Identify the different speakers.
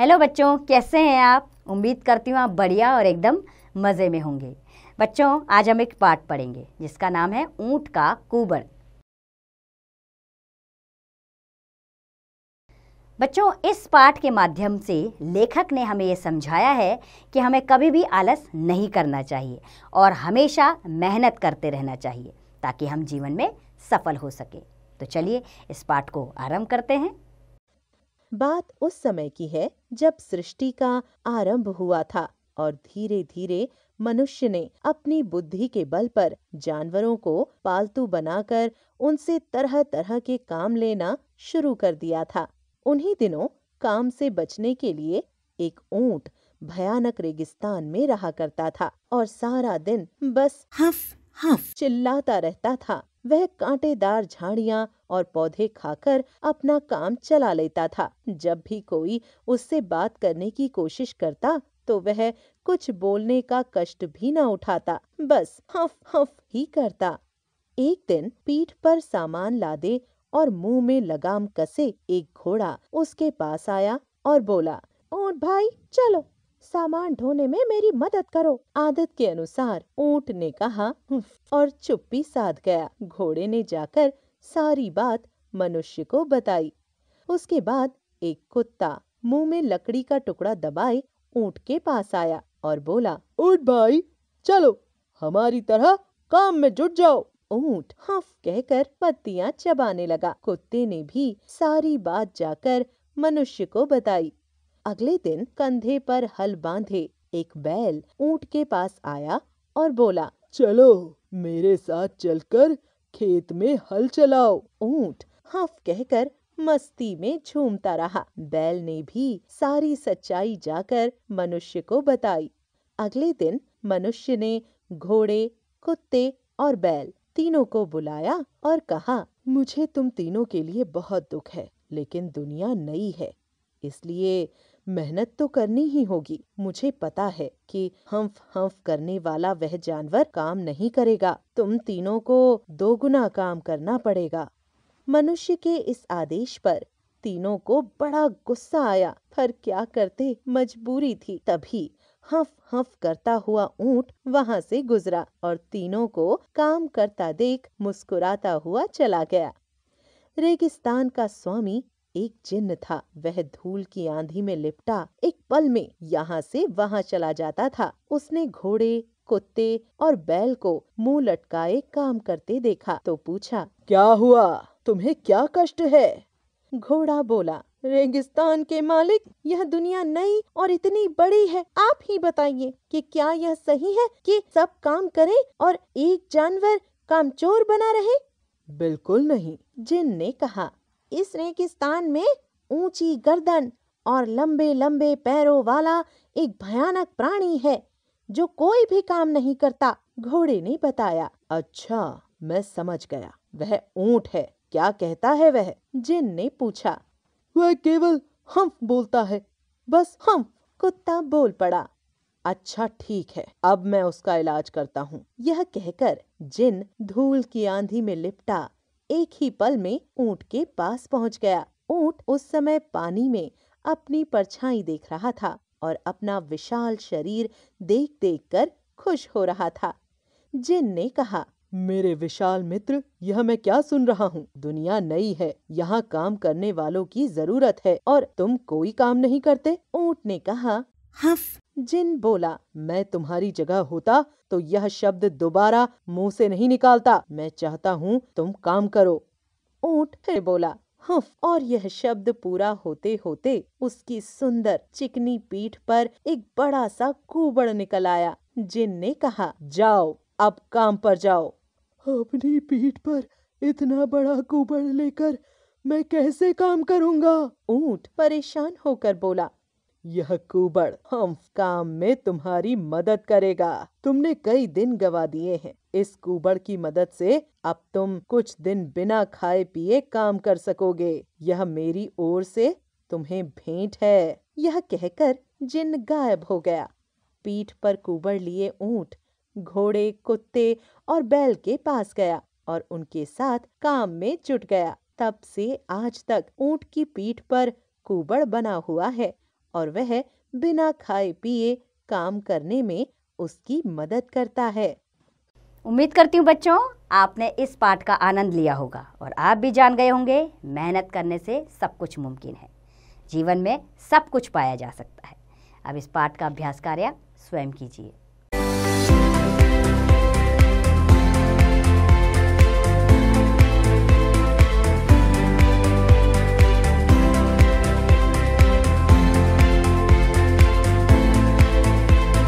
Speaker 1: hello बच्चों कैसे हैं आप उम्मीद करती हूँ आप बढ़िया और एकदम मज़े में होंगे बच्चों आज हम एक पाठ पढ़ेंगे जिसका नाम है ऊँट का कुबर बच्चों इस पाठ के माध्यम से लेखक ने हमें ये समझाया है कि हमें कभी भी आलस नहीं करना चाहिए और हमेशा मेहनत करते रहना चाहिए ताकि हम जीवन में सफल हो सकें तो चलिए इस पाठ को आरंभ करते हैं बात उस समय की है जब
Speaker 2: सृष्टि का आरंभ हुआ था और धीरे धीरे मनुष्य ने अपनी बुद्धि के बल पर जानवरों को पालतू बनाकर उनसे तरह तरह के काम लेना शुरू कर दिया था उन्हीं दिनों काम से बचने के लिए एक ऊंट भयानक रेगिस्तान में रहा करता था और सारा दिन बस हफ हफ चिल्लाता रहता था वह कांटेदार झाड़ियां और पौधे खाकर अपना काम चला लेता था जब भी कोई उससे बात करने की कोशिश करता तो वह कुछ बोलने का कष्ट भी न उठाता बस हफ हफ ही करता एक दिन पीठ पर सामान लादे और मुंह में लगाम कसे एक घोड़ा उसके पास आया और बोला और भाई चलो सामान ढोने में मेरी मदद करो आदत के अनुसार ऊँट ने कहा हम्म, और चुप्पी साध गया घोड़े ने जाकर सारी बात मनुष्य को बताई उसके बाद एक कुत्ता मुंह में लकड़ी का टुकड़ा दबाए ऊँट के पास आया और बोला ऊँट भाई चलो हमारी तरह काम में जुट जाओ ऊँट हफ कहकर पत्तियां चबाने लगा कुत्ते ने भी सारी बात जाकर मनुष्य को बताई अगले दिन कंधे पर हल बांधे एक बैल ऊंट के पास आया और बोला चलो मेरे साथ चलकर खेत में हल चलाओ ऊंट हफ कहकर मस्ती में झूमता रहा बैल ने भी सारी सच्चाई जाकर मनुष्य को बताई अगले दिन मनुष्य ने घोड़े कुत्ते और बैल तीनों को बुलाया और कहा मुझे तुम तीनों के लिए बहुत दुख है लेकिन दुनिया नई है इसलिए मेहनत तो करनी ही होगी मुझे पता है कि हम्फ हम्फ करने वाला वह जानवर काम नहीं करेगा तुम तीनों को दो गुना काम करना पड़ेगा मनुष्य के इस आदेश पर तीनों को बड़ा गुस्सा आया पर क्या करते मजबूरी थी तभी हफ हफ करता हुआ ऊंट वहां से गुजरा और तीनों को काम करता देख मुस्कुराता हुआ चला गया रेगिस्तान का स्वामी एक जिन्न था वह धूल की आंधी में लिपटा एक पल में यहाँ से वहाँ चला जाता था उसने घोड़े कुत्ते और बैल को मुंह लटकाए काम करते देखा तो पूछा क्या हुआ तुम्हें क्या कष्ट है घोड़ा बोला रेगिस्तान के मालिक यह दुनिया नई और इतनी बड़ी है आप ही बताइए कि क्या यह सही है कि सब काम करें और एक जानवर कामचोर बना रहे बिल्कुल नहीं जिन ने कहा इस रेगिस्तान में ऊंची गर्दन और लंबे लंबे पैरों वाला एक भयानक प्राणी है जो कोई भी काम नहीं करता घोड़े ने बताया अच्छा मैं समझ गया वह ऊंट है क्या कहता है वह जिन ने पूछा वह केवल हम बोलता है बस हम कुत्ता बोल पड़ा अच्छा ठीक है अब मैं उसका इलाज करता हूँ यह कहकर जिन धूल की आंधी में लिपटा एक ही पल में ऊंट के पास पहुंच गया ऊंट उस समय पानी में अपनी परछाई देख रहा था और अपना विशाल शरीर देख देख कर खुश हो रहा था जिन ने कहा मेरे विशाल मित्र यह मैं क्या सुन रहा हूँ दुनिया नई है यहाँ काम करने वालों की जरूरत है और तुम कोई काम नहीं करते ऊँट ने कहा हफ जिन बोला मैं तुम्हारी जगह होता तो यह शब्द दोबारा मुंह से नहीं निकालता मैं चाहता हूँ तुम काम करो ऊँट फिर बोला हफ और यह शब्द पूरा होते होते उसकी सुंदर चिकनी पीठ पर एक बड़ा सा कुबड़ निकल आया जिन ने कहा जाओ अब काम पर जाओ अपनी पीठ पर इतना बड़ा कुबड़ लेकर मैं कैसे काम करूँगा ऊँट परेशान होकर बोला यह कुबड़ हम काम में तुम्हारी मदद करेगा तुमने कई दिन गवा दिए हैं इस कुबड़ की मदद से अब तुम कुछ दिन बिना खाए पिए काम कर सकोगे यह मेरी ओर से तुम्हें भेंट है यह कहकर जिन गायब हो गया पीठ पर कुबड़ लिए ऊंट घोड़े कुत्ते और बैल के पास गया और उनके साथ काम में जुट गया तब से आज तक ऊंट की पीठ पर कुबड़ बना हुआ है और वह
Speaker 1: बिना खाए पिए काम करने में उसकी मदद करता है उम्मीद करती हूँ बच्चों आपने इस पाठ का आनंद लिया होगा और आप भी जान गए होंगे मेहनत करने से सब कुछ मुमकिन है जीवन में सब कुछ पाया जा सकता है अब इस पाठ का अभ्यास कार्य स्वयं कीजिए